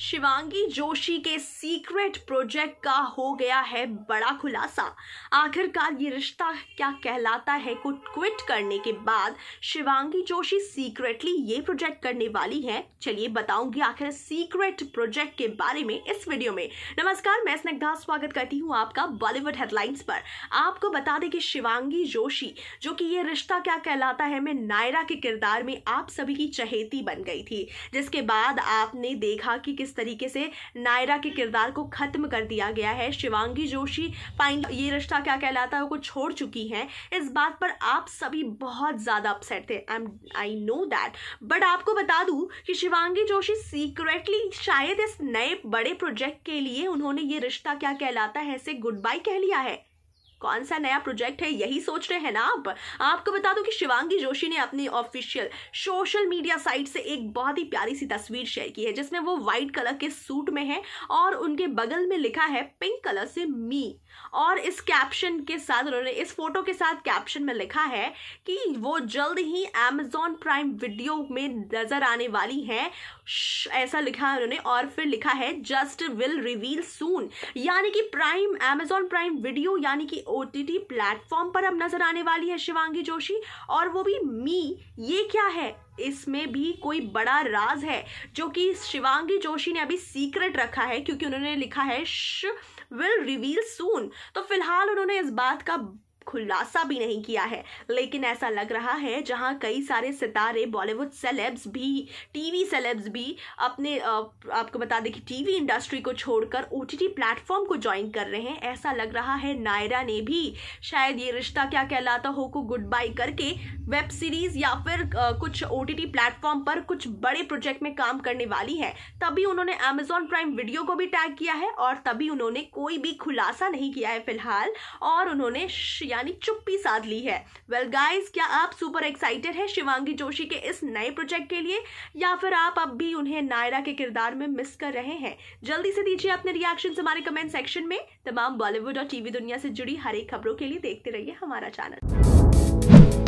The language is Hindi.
शिवांगी जोशी के सीक्रेट प्रोजेक्ट का हो गया है बड़ा खुलासा आखिरकार ये रिश्ता क्या कहलाता है को क्विट करने के बाद शिवांगी जोशी सीक्रेटली ये प्रोजेक्ट करने वाली है चलिए बताऊंगी आखिर सीक्रेट प्रोजेक्ट के बारे में इस वीडियो में नमस्कार मैं स्नेग्धा स्वागत करती हूँ आपका बॉलीवुड हेडलाइंस पर आपको बता दें कि शिवांगी जोशी जो कि ये रिश्ता क्या कहलाता है मैं नायरा के किरदार में आप सभी की चहेती बन गई थी जिसके बाद आपने देखा कि किस जिस तरीके से नायरा के किरदार को ख़त्म कर दिया गया है शिवांगी जोशी पाइन ये रिश्ता क्या कहलाता है वो छोड़ चुकी हैं इस बात पर आप सभी बहुत ज़्यादा अपसेट थे I am I know that but आपको बता दूं कि शिवांगी जोशी सीक्रेटली शायद इस नए बड़े प्रोजेक्ट के लिए उन्होंने ये रिश्ता क्या कहलाता है से गुड बाय कह लिया है कौन सा नया प्रोजेक्ट है यही सोच रहे हैं ना आप आपको बता दूं कि शिवांगी जोशी ने अपनी ऑफिशियल सोशल मीडिया साइट से एक बहुत ही प्यारी सी तस्वीर शेयर की है जिसमें वो व्हाइट कलर के सूट में है और उनके बगल में लिखा है पिंक कलर से मी और इस कैप्शन के साथ उन्होंने इस फोटो के साथ कैप्शन में लिखा है कि वो जल्द ही एमेजॉन प्राइम वीडियो में नजर आने वाली है ऐसा लिखा है उन्होंने और फिर लिखा है जस्ट विल रिवील सून यानी कि प्राइम एमेजॉन प्राइम वीडियो यानी कि ओ प्लेटफॉर्म पर अब नजर आने वाली है शिवांगी जोशी और वो भी मी ये क्या है इसमें भी कोई बड़ा राज है जो कि शिवांगी जोशी ने अभी सीक्रेट रखा है क्योंकि उन्होंने लिखा है श विल रिवील सून तो फिलहाल उन्होंने इस बात का खुलासा भी नहीं किया है लेकिन ऐसा लग रहा है जहां कई सारे सितारे बॉलीवुड सेलेब्स भी टीवी सेलेब्स भी अपने आपको बता दें कि टीवी इंडस्ट्री को छोड़कर ओ टी प्लेटफॉर्म को ज्वाइन कर रहे हैं ऐसा लग रहा है नायरा ने भी शायद ये रिश्ता क्या कहलाता हो को गुड बाई करके वेब सीरीज या फिर कुछ ओ प्लेटफॉर्म पर कुछ बड़े प्रोजेक्ट में काम करने वाली है तभी उन्होंने अमेजोन प्राइम वीडियो को भी टैग किया है और तभी उन्होंने कोई भी खुलासा नहीं किया है फिलहाल और उन्होंने यानी चुप्पी साध ली है वेल well गाइस क्या आप सुपर एक्साइटेड हैं शिवांगी जोशी के इस नए प्रोजेक्ट के लिए या फिर आप अब भी उन्हें नायरा के किरदार में मिस कर रहे हैं जल्दी से दीजिए अपने रिएक्शन हमारे कमेंट सेक्शन में तमाम बॉलीवुड और टीवी दुनिया से जुड़ी हर एक खबरों के लिए देखते रहिए हमारा चैनल